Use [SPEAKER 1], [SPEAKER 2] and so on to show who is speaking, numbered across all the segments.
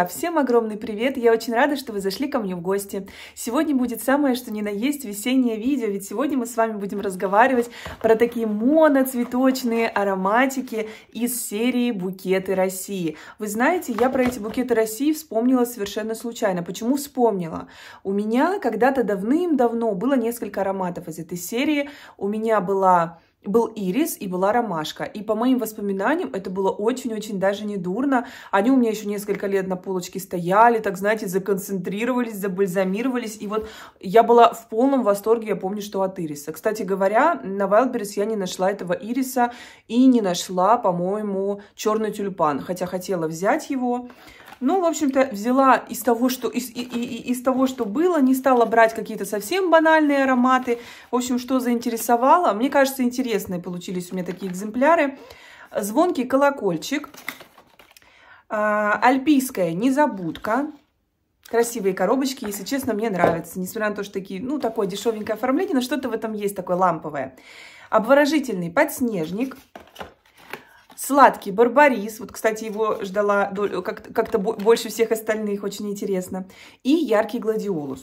[SPEAKER 1] друзья! Всем огромный привет! Я очень рада, что вы зашли ко мне в гости. Сегодня будет самое, что ни на есть, весеннее видео, ведь сегодня мы с вами будем разговаривать про такие моноцветочные ароматики из серии «Букеты России». Вы знаете, я про эти «Букеты России» вспомнила совершенно случайно. Почему вспомнила? У меня когда-то давным-давно было несколько ароматов из этой серии. У меня была был ирис и была ромашка. И по моим воспоминаниям это было очень-очень даже не дурно. Они у меня еще несколько лет на полочке стояли, так знаете, законцентрировались, забальзамировались. И вот я была в полном восторге, я помню, что от ириса. Кстати говоря, на Wildberries я не нашла этого ириса и не нашла, по-моему, черный тюльпан. Хотя хотела взять его. Ну, в общем-то, взяла из того, что, из, и, и, из того, что было, не стала брать какие-то совсем банальные ароматы. В общем, что заинтересовало. Мне кажется, интересные получились у меня такие экземпляры. Звонкий колокольчик. А, альпийская незабудка. Красивые коробочки, если честно, мне нравятся. Несмотря на то, что такие, ну, такое дешевенькое оформление, но что-то в этом есть такое ламповое. Обворожительный подснежник сладкий барбарис. Вот, кстати, его ждала как-то больше всех остальных, очень интересно. И яркий гладиолус.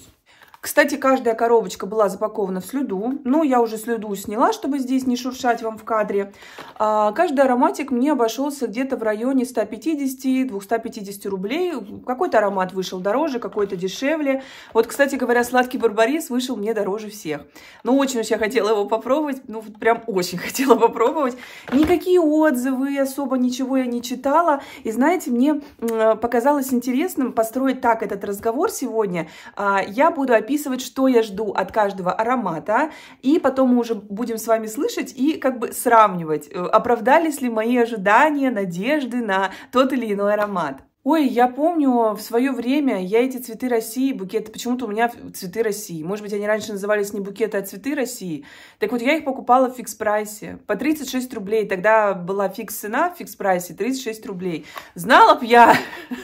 [SPEAKER 1] Кстати, каждая коробочка была запакована в слюду. ну я уже слюду сняла, чтобы здесь не шуршать вам в кадре. А каждый ароматик мне обошелся где-то в районе 150-250 рублей. Какой-то аромат вышел дороже, какой-то дешевле. Вот, кстати говоря, сладкий барбарис вышел мне дороже всех. Ну, очень уж я хотела его попробовать. Ну, прям очень хотела попробовать. Никакие отзывы, особо ничего я не читала. И знаете, мне показалось интересным построить так этот разговор сегодня. А, я буду описывать записывать, что я жду от каждого аромата, и потом мы уже будем с вами слышать и как бы сравнивать, э, оправдались ли мои ожидания, надежды на тот или иной аромат. Ой, я помню, в свое время я эти цветы России, букеты, почему-то у меня цветы России. Может быть, они раньше назывались не букеты, а цветы России. Так вот, я их покупала в фикс-прайсе по 36 рублей. Тогда была фикс-цена в фикс-прайсе 36 рублей. Знала бы я,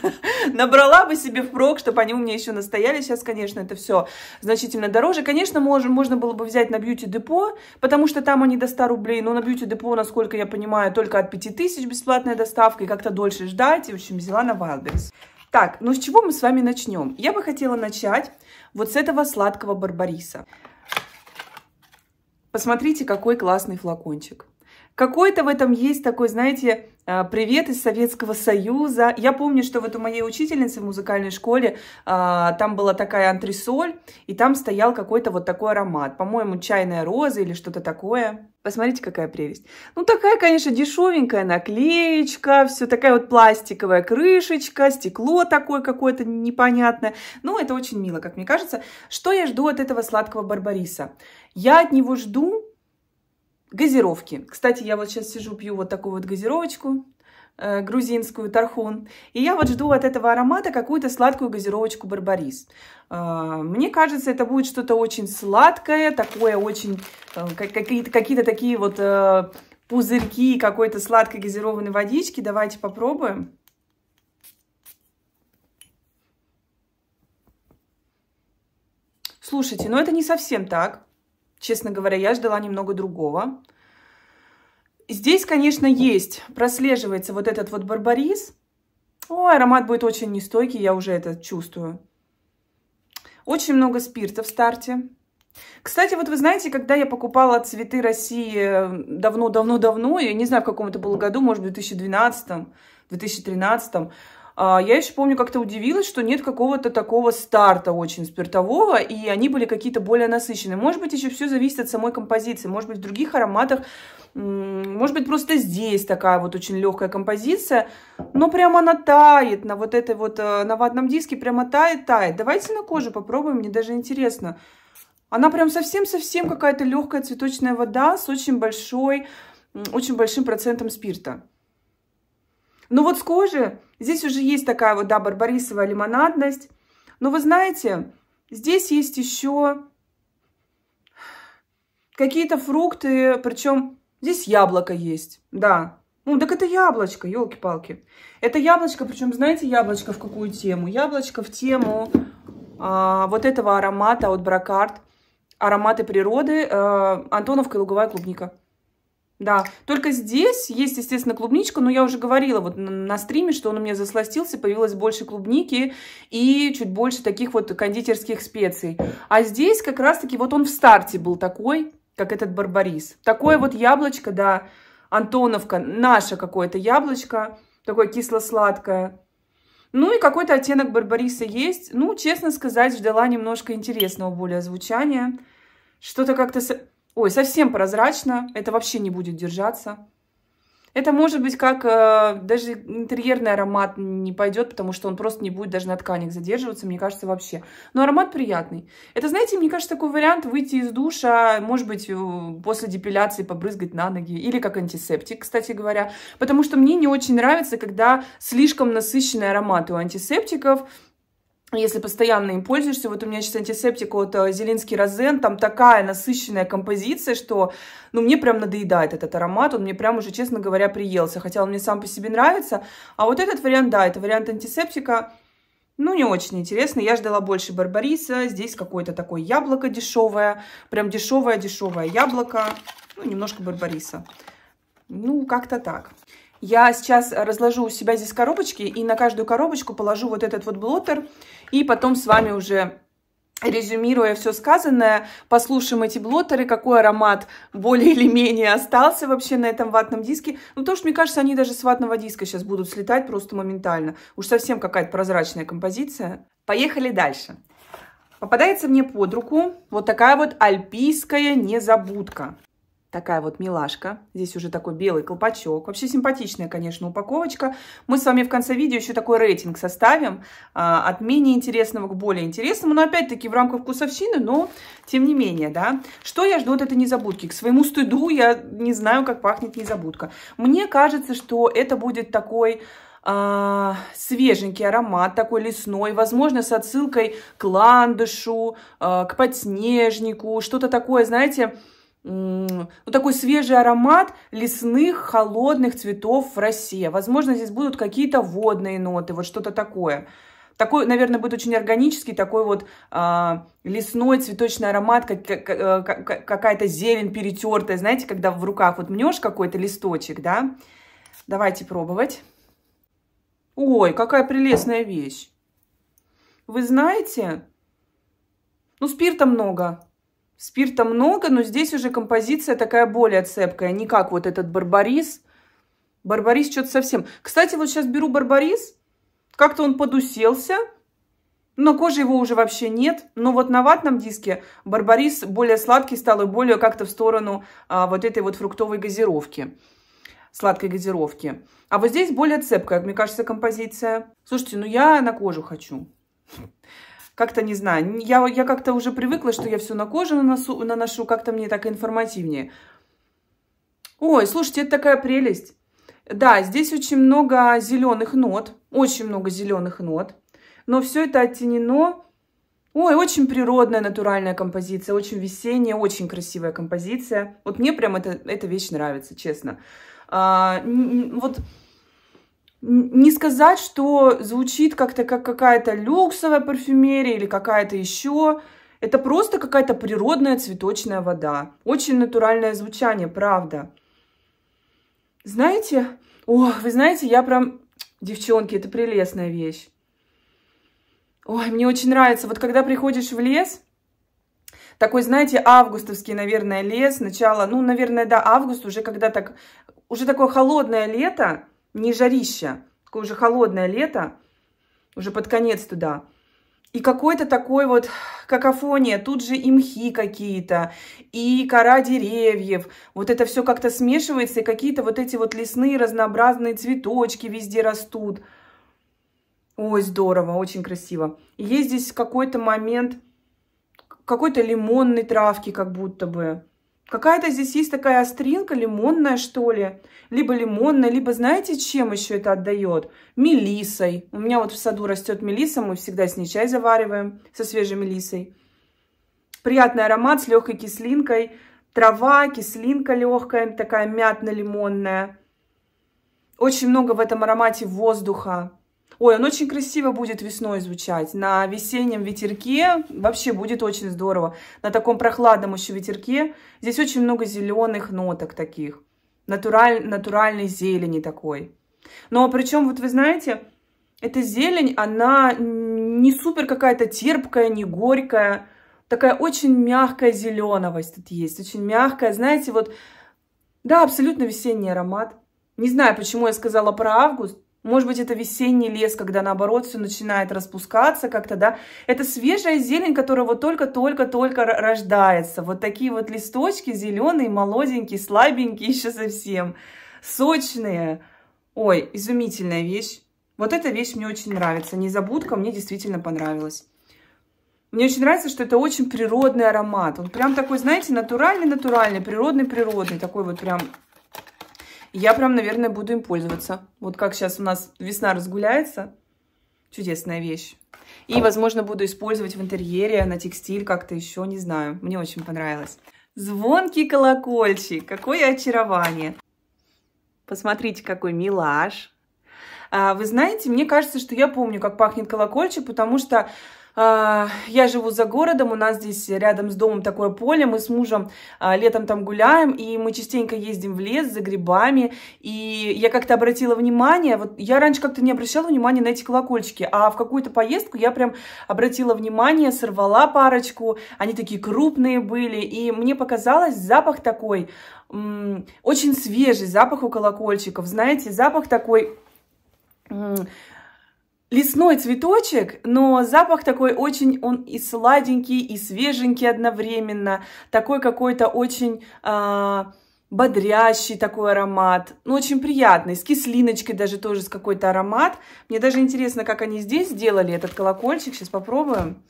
[SPEAKER 1] набрала бы себе впрок, чтобы они у меня еще настояли. Сейчас, конечно, это все значительно дороже. Конечно, можно, можно было бы взять на бьюти-депо, потому что там они до 100 рублей. Но на бьюти-депо, насколько я понимаю, только от 5000 бесплатная доставка и как-то дольше ждать. И, в общем, взяла на вас адрес. Так, ну с чего мы с вами начнем? Я бы хотела начать вот с этого сладкого барбариса. Посмотрите, какой классный флакончик. Какой-то в этом есть такой, знаете, а, привет из Советского Союза. Я помню, что вот у моей учительницы в музыкальной школе а, там была такая антресоль, и там стоял какой-то вот такой аромат. По-моему, чайная роза или что-то такое. Посмотрите, какая прелесть. Ну, такая, конечно, дешевенькая наклеечка, все такая вот пластиковая крышечка, стекло такое какое-то непонятное. Ну, это очень мило, как мне кажется. Что я жду от этого сладкого барбариса? Я от него жду Газировки. Кстати, я вот сейчас сижу, пью вот такую вот газировочку э, грузинскую, тархун. И я вот жду от этого аромата какую-то сладкую газировочку барбарис. Э, мне кажется, это будет что-то очень сладкое, такое очень... Э, какие-то какие такие вот пузырьки какой-то сладкой газированной водички. Давайте попробуем. Слушайте, ну это не совсем так. Честно говоря, я ждала немного другого. Здесь, конечно, есть, прослеживается вот этот вот барбарис. О, аромат будет очень нестойкий, я уже это чувствую. Очень много спирта в старте. Кстати, вот вы знаете, когда я покупала цветы России давно-давно-давно, э, я не знаю, в каком это было году, может, в 2012 2013 а, я еще помню, как-то удивилась, что нет какого-то такого старта очень спиртового, и они были какие-то более насыщенные. Может быть, еще все зависит от самой композиции, может быть, в других ароматах, может быть, просто здесь такая вот очень легкая композиция, но прямо она тает на вот этой вот, э, на ватном диске прямо тает, тает. Давайте на коже попробуем, мне даже интересно. Она прям совсем-совсем какая-то легкая цветочная вода с очень большой, очень большим процентом спирта. Ну вот с кожи здесь уже есть такая вот, да, барбарисовая лимонадность. Но вы знаете, здесь есть еще какие-то фрукты, причем здесь яблоко есть, да. Ну, так это яблочко, елки-палки. Это яблочко, причем, знаете, яблочко в какую тему? Яблочко в тему а, вот этого аромата от Бракарт, ароматы природы, а, Антоновка и луговая клубника. Да, только здесь есть, естественно, клубничка, но я уже говорила вот на стриме, что он у меня засластился, появилось больше клубники и чуть больше таких вот кондитерских специй. А здесь как раз-таки вот он в старте был такой, как этот барбарис. Такое вот яблочко, да, Антоновка, наше какое-то яблочко, такое кисло-сладкое. Ну и какой-то оттенок барбариса есть. Ну, честно сказать, ждала немножко интересного более звучания. Что-то как-то... Ой, совсем прозрачно, это вообще не будет держаться. Это может быть как э, даже интерьерный аромат не пойдет, потому что он просто не будет даже на тканях задерживаться, мне кажется, вообще. Но аромат приятный. Это, знаете, мне кажется, такой вариант выйти из душа, может быть, после депиляции побрызгать на ноги. Или как антисептик, кстати говоря. Потому что мне не очень нравится, когда слишком насыщенные ароматы у антисептиков если постоянно им пользуешься, вот у меня сейчас антисептик от э, Зелинский Розен, там такая насыщенная композиция, что, ну, мне прям надоедает этот аромат, он мне прям уже, честно говоря, приелся, хотя он мне сам по себе нравится, а вот этот вариант, да, это вариант антисептика, ну, не очень интересно, я ждала больше Барбариса, здесь какое-то такое яблоко дешевое, прям дешевое-дешевое яблоко, ну, немножко Барбариса, ну, как-то так. Я сейчас разложу у себя здесь коробочки и на каждую коробочку положу вот этот вот блоттер. И потом с вами уже резюмируя все сказанное, послушаем эти блоттеры, какой аромат более или менее остался вообще на этом ватном диске. Ну, потому что, мне кажется, они даже с ватного диска сейчас будут слетать просто моментально. Уж совсем какая-то прозрачная композиция. Поехали дальше. Попадается мне под руку вот такая вот альпийская незабудка. Такая вот милашка. Здесь уже такой белый колпачок. Вообще симпатичная, конечно, упаковочка. Мы с вами в конце видео еще такой рейтинг составим. А, от менее интересного к более интересному. Но опять-таки в рамках вкусовщины, но тем не менее, да. Что я жду от этой незабудки? К своему стыду я не знаю, как пахнет незабудка. Мне кажется, что это будет такой а, свеженький аромат, такой лесной, возможно, с отсылкой к ландышу, а, к подснежнику, что-то такое, знаете, вот ну, такой свежий аромат лесных холодных цветов в России. Возможно, здесь будут какие-то водные ноты, вот что-то такое. Такой, наверное, будет очень органический, такой вот а, лесной цветочный аромат, как, как, э, как, какая-то зелень перетертая, знаете, когда в руках вот мнешь какой-то листочек, да? Давайте пробовать. Ой, какая прелестная вещь. Вы знаете? Ну, спирта много. Спирта много, но здесь уже композиция такая более цепкая, не как вот этот барбарис. Барбарис что-то совсем... Кстати, вот сейчас беру барбарис, как-то он подуселся, но кожи его уже вообще нет. Но вот на ватном диске барбарис более сладкий стал и более как-то в сторону а, вот этой вот фруктовой газировки сладкой газировки. А вот здесь более цепкая, мне кажется, композиция. Слушайте, ну я на кожу хочу как-то не знаю, я, я как-то уже привыкла, что я все на коже наносу, наношу, как-то мне так информативнее. Ой, слушайте, это такая прелесть. Да, здесь очень много зеленых нот, очень много зеленых нот, но все это оттенено. Ой, очень природная, натуральная композиция, очень весенняя, очень красивая композиция. Вот мне прям это, эта вещь нравится, честно. А, вот не сказать, что звучит как-то как какая-то люксовая парфюмерия или какая-то еще. Это просто какая-то природная цветочная вода. Очень натуральное звучание, правда. Знаете, о, вы знаете, я прям, девчонки, это прелестная вещь. Ой, мне очень нравится. Вот когда приходишь в лес, такой, знаете, августовский, наверное, лес, начало, ну, наверное, да, август, уже когда так, уже такое холодное лето, не жарища, такое уже холодное лето, уже под конец туда. И какой-то такой вот какофония, тут же и мхи какие-то, и кора деревьев. Вот это все как-то смешивается, и какие-то вот эти вот лесные разнообразные цветочки везде растут. Ой, здорово, очень красиво. И есть здесь какой-то момент какой-то лимонной травки как будто бы. Какая-то здесь есть такая остринка, лимонная, что ли. Либо лимонная, либо знаете, чем еще это отдает? Мелисой. У меня вот в саду растет мелиса, мы всегда с ней чай завариваем, со свежей мелисой. Приятный аромат с легкой кислинкой. Трава, кислинка легкая, такая мятно-лимонная. Очень много в этом аромате воздуха. Ой, он очень красиво будет весной звучать. На весеннем ветерке вообще будет очень здорово. На таком прохладном еще ветерке. Здесь очень много зеленых ноток таких. Натураль, натуральной зелени такой. Но причем, вот вы знаете, эта зелень, она не супер какая-то терпкая, не горькая. Такая очень мягкая зеленовость тут есть. Очень мягкая, знаете, вот... Да, абсолютно весенний аромат. Не знаю, почему я сказала про август. Может быть, это весенний лес, когда наоборот все начинает распускаться как-то, да. Это свежая зелень, которая вот только-только-только рождается. Вот такие вот листочки зеленые, молоденькие, слабенькие еще совсем. Сочные. Ой, изумительная вещь. Вот эта вещь мне очень нравится. Незабудка мне действительно понравилась. Мне очень нравится, что это очень природный аромат. Он прям такой, знаете, натуральный-натуральный, природный-природный. Такой вот прям я прям, наверное, буду им пользоваться. Вот как сейчас у нас весна разгуляется. Чудесная вещь. И, возможно, буду использовать в интерьере, на текстиль как-то еще, не знаю. Мне очень понравилось. Звонкий колокольчик. Какое очарование. Посмотрите, какой милаш. А, вы знаете, мне кажется, что я помню, как пахнет колокольчик, потому что а, я живу за городом, у нас здесь рядом с домом такое поле, мы с мужем а, летом там гуляем, и мы частенько ездим в лес за грибами, и я как-то обратила внимание, вот я раньше как-то не обращала внимания на эти колокольчики, а в какую-то поездку я прям обратила внимание, сорвала парочку, они такие крупные были, и мне показалось, запах такой, очень свежий запах у колокольчиков, знаете, запах такой лесной цветочек, но запах такой очень, он и сладенький, и свеженький одновременно, такой какой-то очень... Э, бодрящий такой аромат, ну, очень приятный, с кислиночкой даже тоже, с какой-то аромат. Мне даже интересно, как они здесь сделали этот колокольчик, сейчас попробуем.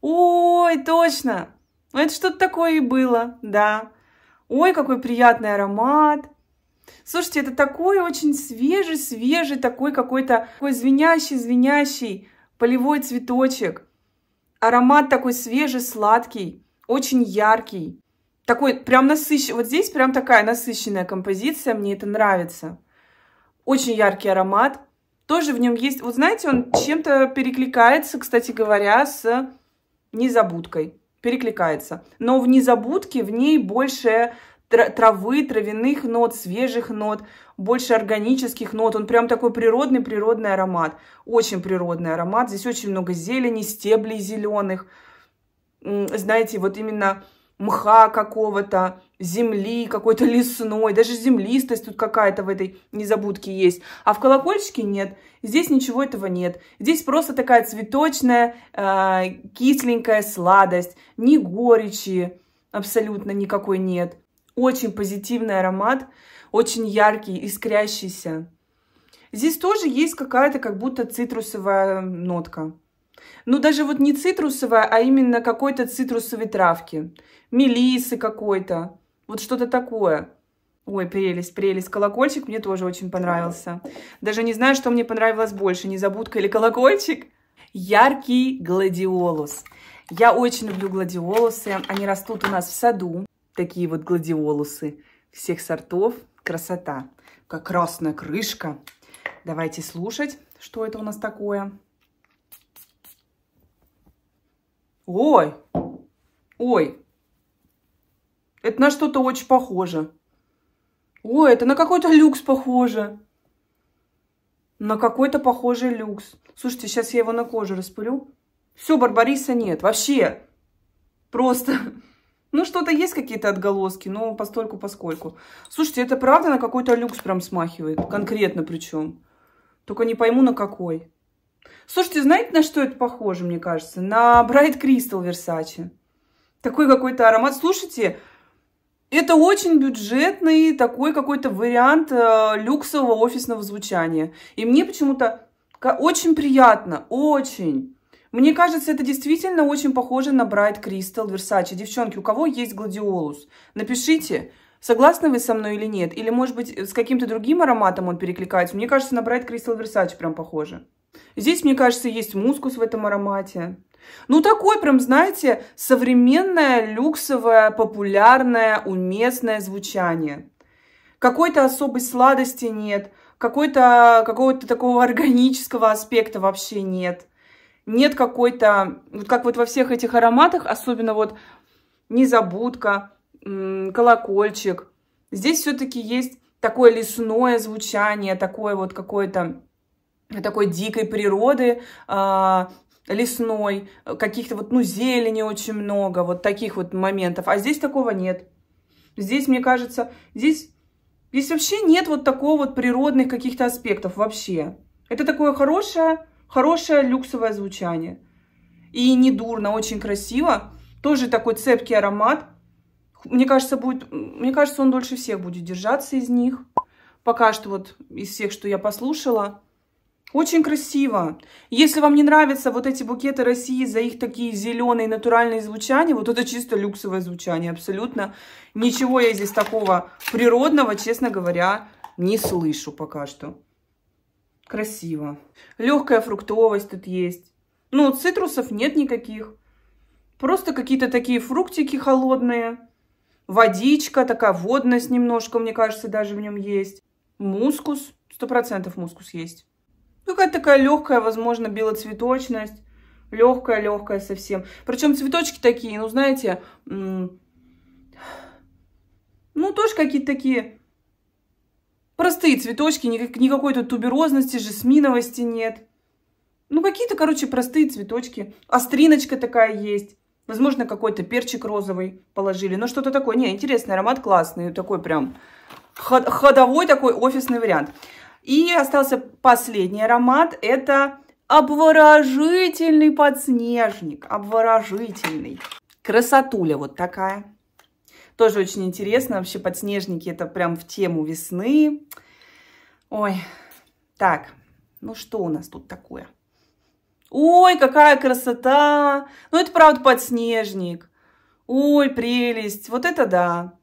[SPEAKER 1] Ой, точно! Ну, это что-то такое и было, да. Ой, какой приятный аромат. Слушайте, это такой очень свежий, свежий такой какой-то такой звенящий, звенящий полевой цветочек. Аромат такой свежий, сладкий, очень яркий. Такой прям насыщенный. Вот здесь прям такая насыщенная композиция, мне это нравится. Очень яркий аромат. Тоже в нем есть, вот знаете, он чем-то перекликается, кстати говоря, с незабудкой перекликается. Но в незабудке в ней больше травы, травяных нот, свежих нот, больше органических нот. Он прям такой природный-природный аромат. Очень природный аромат. Здесь очень много зелени, стеблей зеленых. Знаете, вот именно мха какого-то, земли какой-то лесной, даже землистость тут какая-то в этой незабудке есть. А в колокольчике нет, здесь ничего этого нет. Здесь просто такая цветочная, э, кисленькая сладость, ни горечи абсолютно никакой нет. Очень позитивный аромат, очень яркий, искрящийся. Здесь тоже есть какая-то как будто цитрусовая нотка. Ну, даже вот не цитрусовая, а именно какой-то цитрусовой травки. Мелисы какой-то. Вот что-то такое. Ой, прелесть, прелесть. Колокольчик мне тоже очень понравился. Даже не знаю, что мне понравилось больше, незабудка или колокольчик. Яркий гладиолус. Я очень люблю гладиолусы. Они растут у нас в саду. Такие вот гладиолусы всех сортов. Красота. Как красная крышка. Давайте слушать, что это у нас такое. Ой, ой, это на что-то очень похоже. Ой, это на какой-то люкс похоже. На какой-то похожий люкс. Слушайте, сейчас я его на коже распылю. Все, Барбариса нет. Вообще. Просто. Ну, что-то есть какие-то отголоски, но постольку поскольку. Слушайте, это правда на какой-то люкс прям смахивает. Конкретно причем. Только не пойму, на какой. Слушайте, знаете, на что это похоже, мне кажется? На Bright Crystal Versace. Такой какой-то аромат. Слушайте, это очень бюджетный такой какой-то вариант э, люксового офисного звучания. И мне почему-то очень приятно, очень. Мне кажется, это действительно очень похоже на Bright Crystal Versace. Девчонки, у кого есть гладиолус, напишите, согласны вы со мной или нет. Или, может быть, с каким-то другим ароматом он перекликается. Мне кажется, на Bright Crystal Versace прям похоже. Здесь, мне кажется, есть мускус в этом аромате. Ну, такой прям, знаете, современное, люксовое, популярное, уместное звучание. Какой-то особой сладости нет, какой-то, какого-то такого органического аспекта вообще нет. Нет какой-то, вот как вот во всех этих ароматах, особенно вот незабудка, колокольчик. Здесь все-таки есть такое лесное звучание, такое вот какое-то такой дикой природы, а, лесной, каких-то вот, ну, зелени очень много, вот таких вот моментов. А здесь такого нет. Здесь, мне кажется, здесь, здесь вообще нет вот такого вот природных каких-то аспектов вообще. Это такое хорошее, хорошее люксовое звучание. И не дурно, очень красиво. Тоже такой цепкий аромат. Мне кажется, будет, мне кажется, он дольше всех будет держаться из них. Пока что вот из всех, что я послушала, очень красиво. Если вам не нравятся вот эти букеты России за их такие зеленые натуральные звучания, вот это чисто люксовое звучание, абсолютно. Ничего я здесь такого природного, честно говоря, не слышу пока что. Красиво. Легкая фруктовость тут есть. Ну, цитрусов нет никаких. Просто какие-то такие фруктики холодные. Водичка, такая водность немножко, мне кажется, даже в нем есть. Мускус, сто процентов мускус есть. Ну, какая-то такая легкая, возможно, белоцветочность. Легкая-легкая совсем. Причем цветочки такие, ну, знаете, ну, тоже какие-то такие простые цветочки, никакой тут туберозности, жасминовости нет. Ну, какие-то, короче, простые цветочки. Остриночка такая есть. Возможно, какой-то перчик розовый положили. но что-то такое. Не, интересный аромат, классный. Такой прям ходовой такой офисный вариант. И остался последний аромат. Это обворожительный подснежник. Обворожительный. Красотуля вот такая. Тоже очень интересно. Вообще подснежники это прям в тему весны. Ой. Так, ну что у нас тут такое? Ой, какая красота! Ну, это правда подснежник. Ой, прелесть. Вот это да.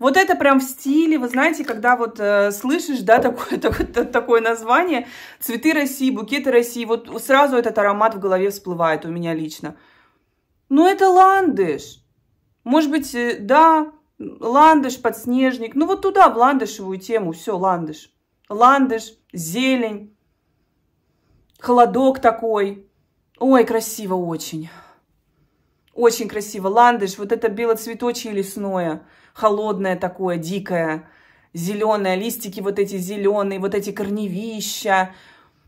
[SPEAKER 1] Вот это прям в стиле, вы знаете, когда вот э, слышишь, да, такое, такое, такое название, цветы России, букеты России, вот сразу этот аромат в голове всплывает у меня лично. Но ну, это ландыш. Может быть, э, да, ландыш, подснежник. Ну вот туда, в ландышевую тему, все, ландыш. Ландыш, зелень, холодок такой. Ой, красиво очень. Очень красиво. Ландыш, вот это белоцветочье лесное, холодное такое, дикое, зеленое, листики вот эти зеленые, вот эти корневища,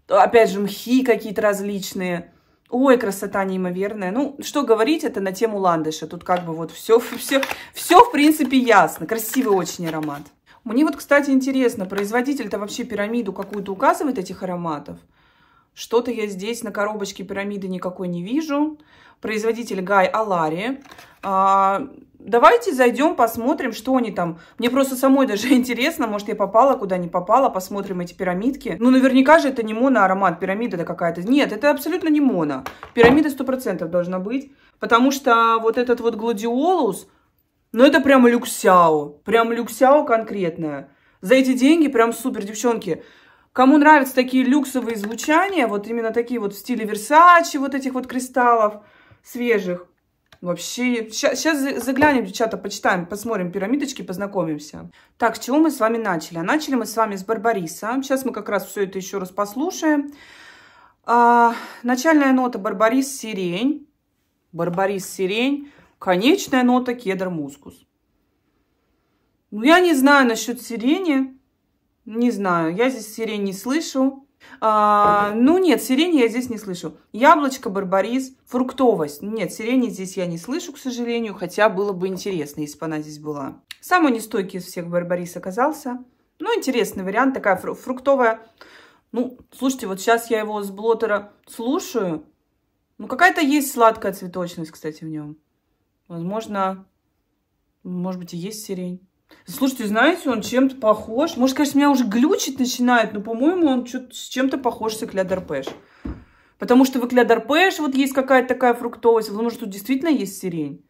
[SPEAKER 1] опять же, мхи какие-то различные. Ой, красота неимоверная. Ну, что говорить, это на тему ландыша. Тут как бы вот все, все, все в принципе ясно. Красивый очень аромат. Мне вот, кстати, интересно, производитель-то вообще пирамиду какую-то указывает этих ароматов? Что-то я здесь на коробочке пирамиды никакой не вижу производитель Гай Алари. А, давайте зайдем, посмотрим, что они там. Мне просто самой даже интересно, может, я попала, куда не попала, посмотрим эти пирамидки. Ну, наверняка же это не моноаромат, пирамида это какая-то. Нет, это абсолютно не моно. Пирамида 100% должна быть, потому что вот этот вот гладиолус, ну, это прям люксяо, прям люксяо конкретное. За эти деньги прям супер, девчонки. Кому нравятся такие люксовые звучания, вот именно такие вот в стиле Версачи, вот этих вот кристаллов, свежих. Вообще, сейчас заглянем, девчата, почитаем, посмотрим пирамидочки, познакомимся. Так, с чего мы с вами начали? А начали мы с вами с Барбариса. Сейчас мы как раз все это еще раз послушаем. А, начальная нота Барбарис сирень. Барбарис сирень. Конечная нота кедр мускус. Ну, я не знаю насчет сирени. Не знаю, я здесь сирень не слышу. А, ну нет, сирени я здесь не слышу. Яблочко, барбарис, фруктовость. Нет, сирени здесь я не слышу, к сожалению, хотя было бы интересно, если бы она здесь была. Самый нестойкий из всех барбарис оказался. Ну, интересный вариант, такая фруктовая. Ну, слушайте, вот сейчас я его с блотера слушаю. Ну, какая-то есть сладкая цветочность, кстати, в нем. Возможно, может быть, и есть сирень. Слушайте, знаете, он чем-то похож. Может, конечно, меня уже глючить начинает, но, по-моему, он с чем-то похож с эклядорпеш. Потому что в эклядорпеш вот есть какая-то такая фруктовость, потому что тут действительно есть сирень.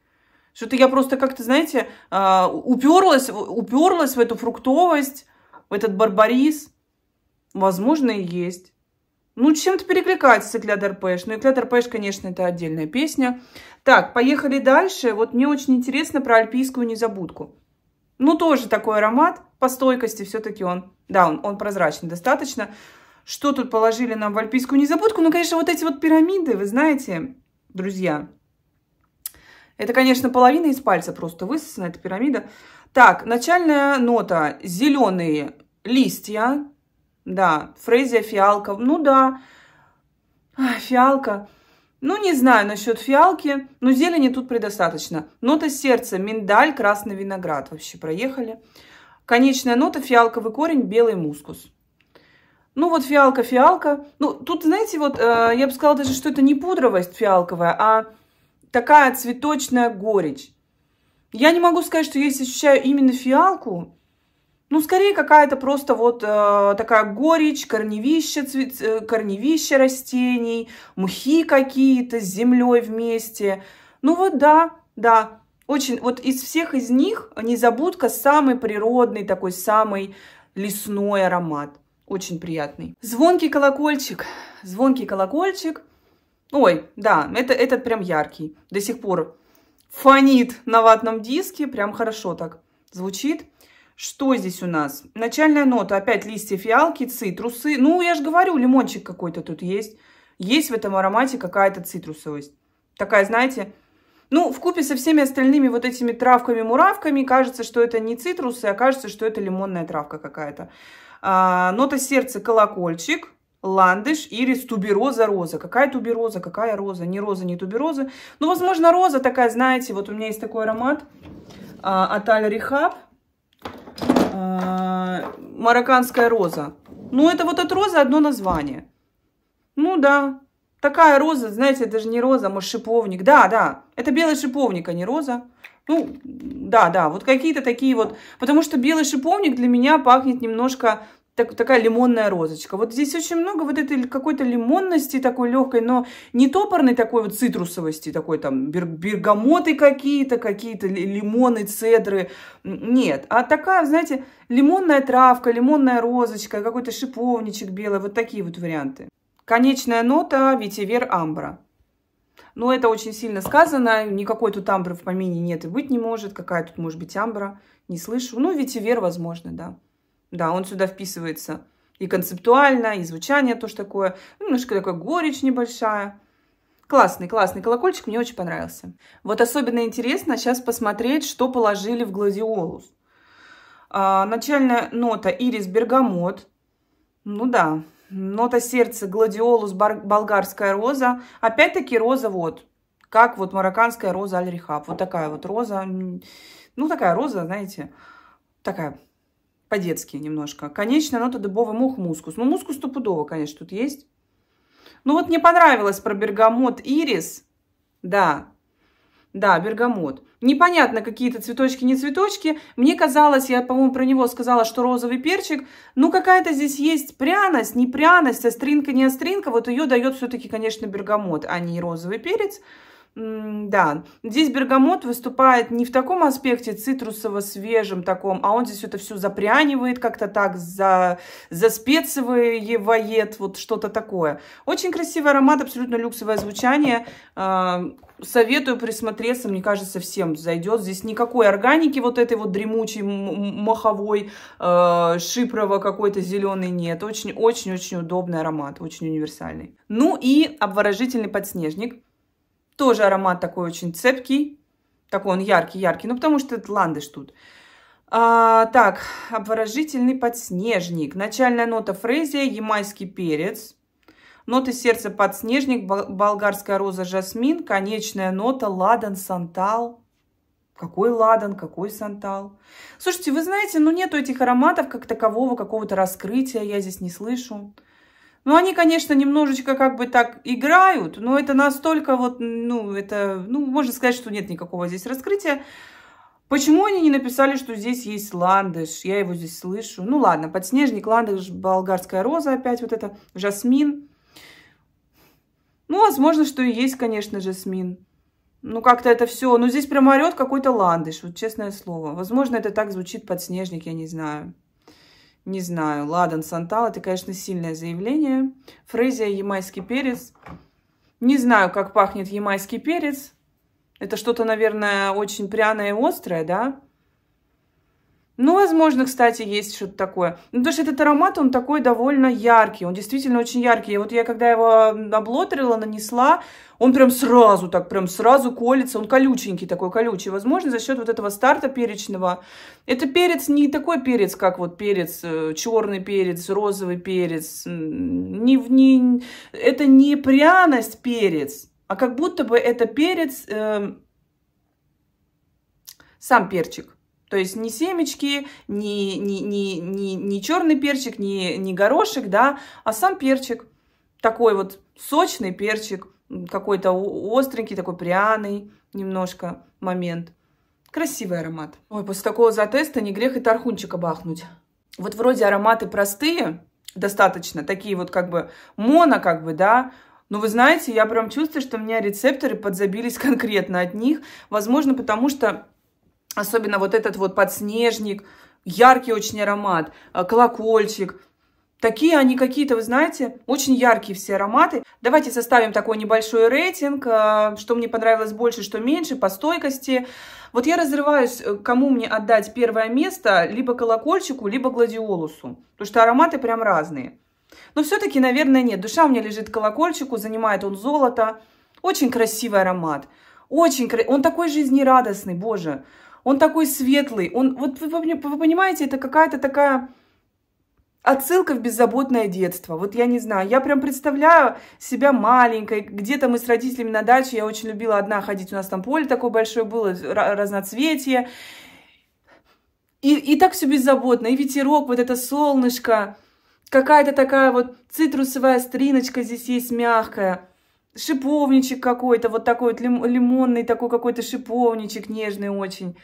[SPEAKER 1] Что-то я просто как-то, знаете, а, уперлась, уперлась в эту фруктовость, в этот барбарис. Возможно, и есть. Ну, чем-то перекликается с Экляд РПШ. Но Экляд РПШ, конечно, это отдельная песня. Так, поехали дальше. Вот мне очень интересно про альпийскую незабудку. Ну, тоже такой аромат. По стойкости все-таки он, да, он, он прозрачный достаточно. Что тут положили нам в альпийскую незабудку? Ну, конечно, вот эти вот пирамиды, вы знаете, друзья. Это, конечно, половина из пальца просто высосана, эта пирамида. Так, начальная нота. Зеленые листья. Да, фрезия фиалка. Ну да, фиалка. Ну, не знаю насчет фиалки, но зелени тут предостаточно. Нота сердца, миндаль, красный виноград вообще проехали. Конечная нота, фиалковый корень, белый мускус. Ну вот фиалка, фиалка. Ну тут, знаете, вот э, я бы сказала даже, что это не пудровость фиалковая, а такая цветочная горечь. Я не могу сказать, что я здесь ощущаю именно фиалку, ну, скорее какая-то просто вот э, такая горечь, корневище, цвет, корневище растений, мухи какие-то с землей вместе. Ну вот да, да, очень, вот из всех из них незабудка самый природный, такой самый лесной аромат. Очень приятный. Звонкий колокольчик. Звонкий колокольчик. Ой, да, это, этот прям яркий. До сих пор фонит на ватном диске. Прям хорошо так звучит. Что здесь у нас? Начальная нота. Опять листья фиалки, цитрусы. Ну, я же говорю, лимончик какой-то тут есть. Есть в этом аромате какая-то цитрусовость. Такая, знаете, ну, в купе со всеми остальными вот этими травками-муравками кажется, что это не цитрусы, а кажется, что это лимонная травка какая-то. А, нота сердца колокольчик, ландыш или тубероза роза. Какая тубероза, какая роза? Не роза, не тубероза. Ну, возможно, роза такая, знаете, вот у меня есть такой аромат а, от Аль Рихаб. Э, марокканская роза. Ну, это вот от розы одно название. Ну, да. Такая роза, знаете, это же не роза, а, может, шиповник. Да, да, это белый шиповник, а не роза. Ну, да, да, вот какие-то такие вот. Потому что белый шиповник для меня пахнет немножко, так, такая лимонная розочка. Вот здесь очень много вот этой какой-то лимонности такой легкой, но не топорной такой вот цитрусовости, такой там бер, бергамоты какие-то, какие-то лимоны, цедры. Нет, а такая, знаете, лимонная травка, лимонная розочка, какой-то шиповничек белый, вот такие вот варианты. Конечная нота ветивер амбра. Но это очень сильно сказано, никакой тут амбры в помине нет и быть не может, какая тут может быть амбра, не слышу. Ну, ветивер, возможно, да. Да, он сюда вписывается и концептуально, и звучание тоже такое. Ну, немножко такая горечь небольшая. Классный, классный колокольчик, мне очень понравился. Вот особенно интересно сейчас посмотреть, что положили в гладиолус. А, начальная нота ирис бергамот. Ну да, нота сердца гладиолус болгарская роза. Опять-таки роза вот, как вот марокканская роза Аль-Рихаб. Вот такая вот роза. Ну такая роза, знаете, такая по-детски немножко. Конечная нота дубовый мох мускус. Ну, мускус стопудово, конечно, тут есть. Ну, вот мне понравилось про бергамот ирис. Да, да, бергамот. Непонятно, какие-то цветочки, не цветочки. Мне казалось, я, по-моему, про него сказала, что розовый перчик. Ну, какая-то здесь есть пряность, не пряность, остринка, не остринка. Вот ее дает все-таки, конечно, бергамот, а не розовый перец. Да, здесь бергамот выступает не в таком аспекте цитрусово-свежем таком, а он здесь это все запрянивает как-то так, за, заспецивает, вот что-то такое. Очень красивый аромат, абсолютно люксовое звучание. А, советую присмотреться, мне кажется, всем зайдет. Здесь никакой органики вот этой вот дремучей, маховой, а, шипрово какой-то зеленый нет. Очень-очень-очень удобный аромат, очень универсальный. Ну и обворожительный подснежник. Тоже аромат такой очень цепкий. Такой он яркий-яркий. Ну, потому что это ландыш тут. А, так, обворожительный подснежник. Начальная нота фрезия, ямайский перец. Ноты сердца подснежник, болгарская роза жасмин, конечная нота ладан сантал. Какой ладан, какой сантал. Слушайте, вы знаете, ну нету этих ароматов как такового, какого-то раскрытия я здесь не слышу. Ну, они, конечно, немножечко как бы так играют, но это настолько вот, ну, это, ну, можно сказать, что нет никакого здесь раскрытия. Почему они не написали, что здесь есть ландыш? Я его здесь слышу. Ну, ладно, подснежник, ландыш, болгарская роза опять вот это, жасмин. Ну, возможно, что и есть, конечно, жасмин. Ну, как-то это все. Ну, здесь прям орет какой-то ландыш, вот честное слово. Возможно, это так звучит подснежник, я не знаю. Не знаю. Ладан Сантал. Это, конечно, сильное заявление. Фрезия, ямайский перец. Не знаю, как пахнет ямайский перец. Это что-то, наверное, очень пряное и острое, да? Ну, возможно, кстати, есть что-то такое. Ну, потому что этот аромат, он такой довольно яркий. Он действительно очень яркий. И вот я, когда его облотрила, нанесла, он прям сразу так, прям сразу колется. Он колюченький такой, колючий. Возможно, за счет вот этого старта перечного. Это перец не такой перец, как вот перец, э, черный перец, розовый перец. Не, не, это не пряность перец, а как будто бы это перец, э, сам перчик. То есть не семечки, не, не, не, не, не черный перчик, не, не горошек, да, а сам перчик. Такой вот сочный перчик, какой-то остренький, такой пряный немножко момент. Красивый аромат. Ой, после такого затеста не грех и тархунчика бахнуть. Вот вроде ароматы простые, достаточно, такие вот как бы моно, как бы, да, но вы знаете, я прям чувствую, что у меня рецепторы подзабились конкретно от них. Возможно, потому что Особенно вот этот вот подснежник, яркий очень аромат, э, колокольчик. Такие они какие-то, вы знаете, очень яркие все ароматы. Давайте составим такой небольшой рейтинг, э, что мне понравилось больше, что меньше, по стойкости. Вот я разрываюсь, э, кому мне отдать первое место, либо колокольчику, либо гладиолусу, потому что ароматы прям разные. Но все-таки, наверное, нет. Душа у меня лежит к колокольчику, занимает он золото. Очень красивый аромат. Очень красивый. Он такой жизнерадостный, боже он такой светлый, он, вот вы, вы, вы понимаете, это какая-то такая отсылка в беззаботное детство. Вот я не знаю, я прям представляю себя маленькой, где-то мы с родителями на даче, я очень любила одна ходить, у нас там поле такое большое было, разноцветие, и, и так все беззаботно, и ветерок, вот это солнышко, какая-то такая вот цитрусовая стриночка здесь есть мягкая – шиповничек какой-то, вот такой вот лимонный, такой какой-то шиповничек нежный очень.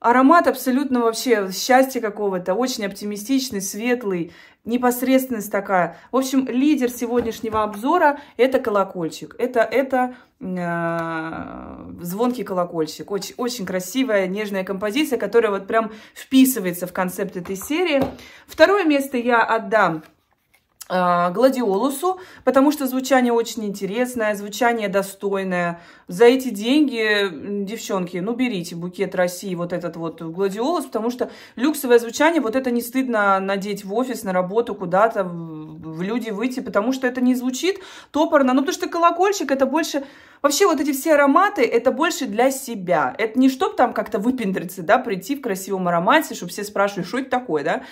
[SPEAKER 1] Аромат абсолютно вообще счастья какого-то, очень оптимистичный, светлый, непосредственность такая. В общем, лидер сегодняшнего обзора – это колокольчик. Это, это э, звонкий колокольчик. Очень, очень красивая, нежная композиция, которая вот прям вписывается в концепт этой серии. Второе место я отдам – Э, гладиолусу, потому что звучание очень интересное, звучание достойное. За эти деньги, девчонки, ну берите букет России, вот этот вот гладиолус, потому что люксовое звучание, вот это не стыдно надеть в офис, на работу, куда-то, в люди выйти, потому что это не звучит топорно, ну потому что колокольчик это больше... Вообще вот эти все ароматы, это больше для себя. Это не чтоб там как-то выпендриться, да, прийти в красивом аромате, чтобы все спрашивали, что это такое, да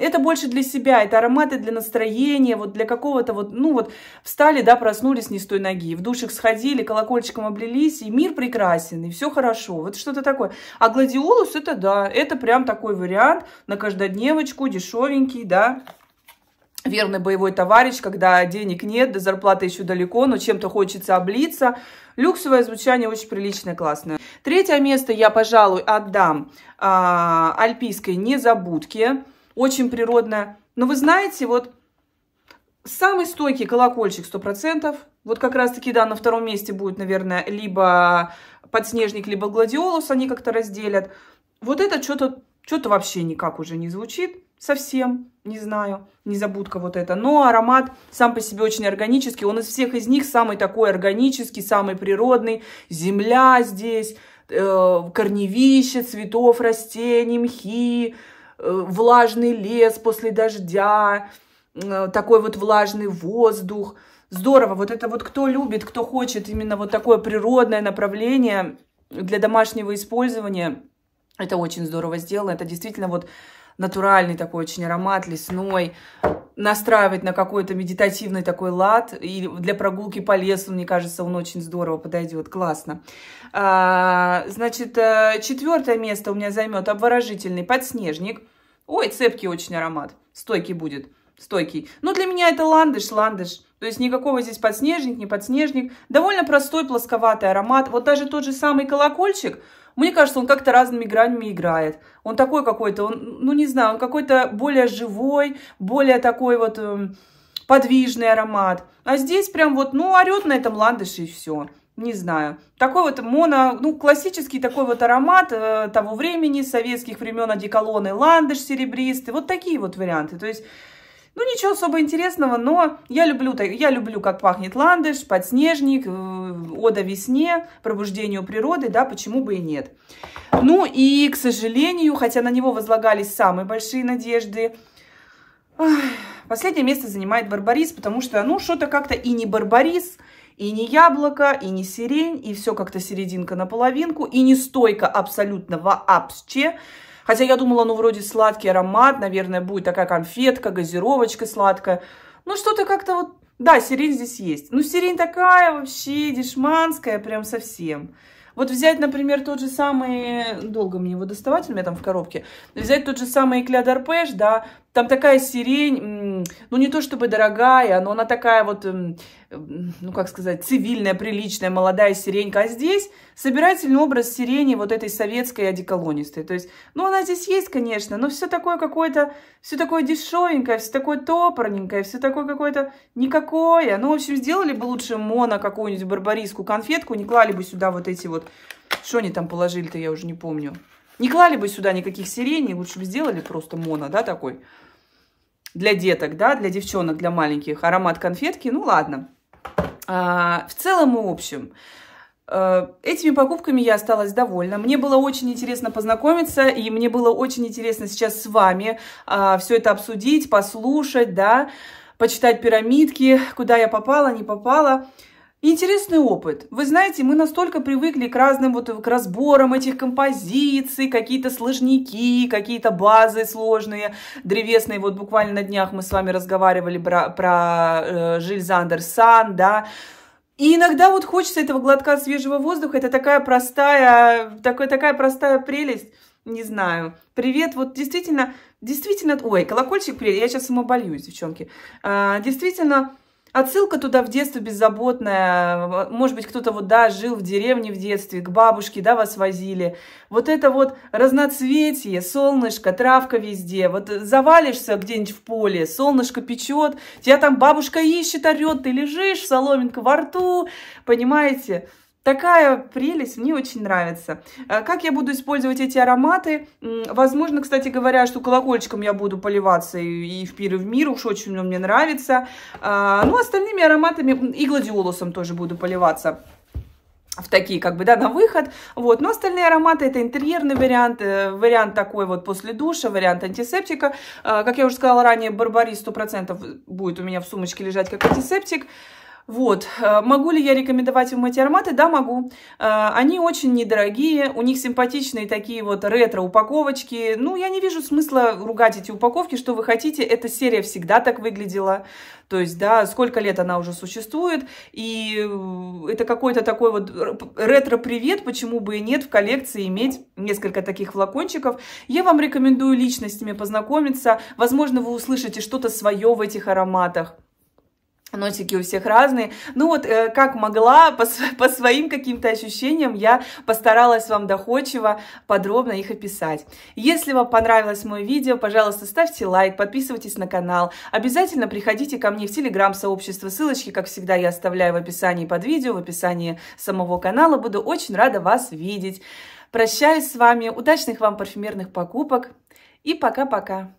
[SPEAKER 1] это больше для себя, это ароматы для настроения, вот для какого-то вот, ну вот, встали, да, проснулись не с той ноги, в душах сходили, колокольчиком облились, и мир прекрасен, и все хорошо, вот что-то такое. А гладиолус это, да, это прям такой вариант на каждодневочку, дешевенький, да, верный боевой товарищ, когда денег нет, до зарплаты еще далеко, но чем-то хочется облиться. Люксовое звучание очень приличное, классное. Третье место я, пожалуй, отдам а, альпийской незабудке очень природная, Но вы знаете, вот самый стойкий колокольчик 100%, вот как раз-таки, да, на втором месте будет, наверное, либо подснежник, либо гладиолус, они как-то разделят. Вот это что-то что-то вообще никак уже не звучит совсем, не знаю, незабудка вот это. Но аромат сам по себе очень органический, он из всех из них самый такой органический, самый природный. Земля здесь, э, корневище цветов, растений, мхи, Э, влажный лес после дождя, э, такой вот влажный воздух. Здорово, вот это вот кто любит, кто хочет именно вот такое природное направление для домашнего использования, это очень здорово сделано. Это действительно вот натуральный такой очень аромат лесной, настраивать на какой-то медитативный такой лад. И для прогулки по лесу, мне кажется, он очень здорово подойдет. Классно. А, значит, э, четвертое место у меня займет обворожительный подснежник. Ой, цепкий очень аромат. Стойкий будет. Стойкий. ну для меня это ландыш, ландыш. То есть никакого здесь подснежник, не подснежник. Довольно простой, плосковатый аромат. Вот даже тот же самый колокольчик – мне кажется, он как-то разными гранями играет. Он такой какой-то, он, ну не знаю, он какой-то более живой, более такой вот э, подвижный аромат. А здесь прям вот, ну, орет на этом ландыше и все. Не знаю. Такой вот моно, ну, классический такой вот аромат э, того времени, советских времен одеколоны, ландыш серебристый. Вот такие вот варианты. То есть ну, ничего особо интересного, но я люблю, я люблю, как пахнет ландыш, подснежник, ода весне, пробуждению природы, да, почему бы и нет. Ну и, к сожалению, хотя на него возлагались самые большие надежды, последнее место занимает Барбарис, потому что, ну, что-то как-то и не Барбарис, и не яблоко, и не сирень, и все как-то серединка наполовинку, и не стойка абсолютно вообще. Хотя я думала, ну, вроде сладкий аромат, наверное, будет такая конфетка, газировочка сладкая. Ну, что-то как-то вот... Да, сирень здесь есть. Ну, сирень такая вообще дешманская прям совсем. Вот взять, например, тот же самый, долго мне его доставать, у меня там в коробке, взять тот же самый Экля Дарпеш, да, там такая сирень, ну не то чтобы дорогая, но она такая вот, эм, эм, ну как сказать, цивильная, приличная, молодая сиренька. А здесь собирательный образ сирени вот этой советской одеколонистой. То есть, ну она здесь есть, конечно, но все такое какое-то, все такое дешевенькое, все такое топорненькое, все такое какое-то никакое. Ну, в общем, сделали бы лучше моно какую-нибудь барбариску конфетку, не клали бы сюда вот эти вот, что они там положили-то, я уже не помню. Не клали бы сюда никаких сиреней, лучше бы сделали просто моно, да, такой для деток, да, для девчонок, для маленьких, аромат конфетки, ну ладно. А, в целом и общем, э, Этими покупками я осталась довольна. Мне было очень интересно познакомиться, и мне было очень интересно сейчас с вами а, все это обсудить, послушать, да, почитать пирамидки, куда я попала, не попала. Интересный опыт. Вы знаете, мы настолько привыкли к разным вот к разборам этих композиций, какие-то сложники, какие-то базы сложные, древесные. Вот буквально на днях мы с вами разговаривали про, про э, Жиль Сан, да, и иногда вот хочется этого глотка свежего воздуха. Это такая простая, такая, такая простая прелесть. Не знаю. Привет. Вот действительно, действительно... Ой, колокольчик привет. Я сейчас самобольюсь, девчонки. А, действительно, а отсылка туда в детство беззаботная. Может быть, кто-то вот, да, жил в деревне в детстве, к бабушке, да, вас возили. Вот это вот разноцветие, солнышко, травка везде. Вот завалишься где-нибудь в поле, солнышко печет, тебя там бабушка ищет, орет, ты лежишь, соломинка во рту, понимаете? Такая прелесть, мне очень нравится. Э, как я буду использовать эти ароматы? Возможно, кстати говоря, что колокольчиком я буду поливаться и в пир, и в мир, уж очень он мне нравится. Э, ну, остальными ароматами и гладиолусом тоже буду поливаться в такие, как бы, да, на выход, вот, но остальные ароматы, это интерьерный вариант, э, вариант такой вот после душа, вариант антисептика, как я уже сказала ранее, барбарис 100% будет у меня в сумочке лежать как антисептик, вот. Э, могу ли я рекомендовать вам эти ароматы? Да, могу. Э, они очень недорогие, у них симпатичные такие вот ретро-упаковочки. Ну, я не вижу смысла ругать эти упаковки, что вы хотите. Эта серия всегда так выглядела. То есть, да, сколько лет она уже существует. И э, это какой-то такой вот ретро-привет, почему бы и нет в коллекции иметь несколько таких флакончиков. Я вам рекомендую лично с ними познакомиться. Возможно, вы услышите что-то свое в этих ароматах. Носики у всех разные. Ну вот, э, как могла, по, по своим каким-то ощущениям, я постаралась вам доходчиво, подробно их описать. Если вам понравилось мое видео, пожалуйста, ставьте лайк, подписывайтесь на канал. Обязательно приходите ко мне в телеграм-сообщество. Ссылочки, как всегда, я оставляю в описании под видео, в описании самого канала. Буду очень рада вас видеть. Прощаюсь с вами, удачных вам парфюмерных покупок и пока-пока!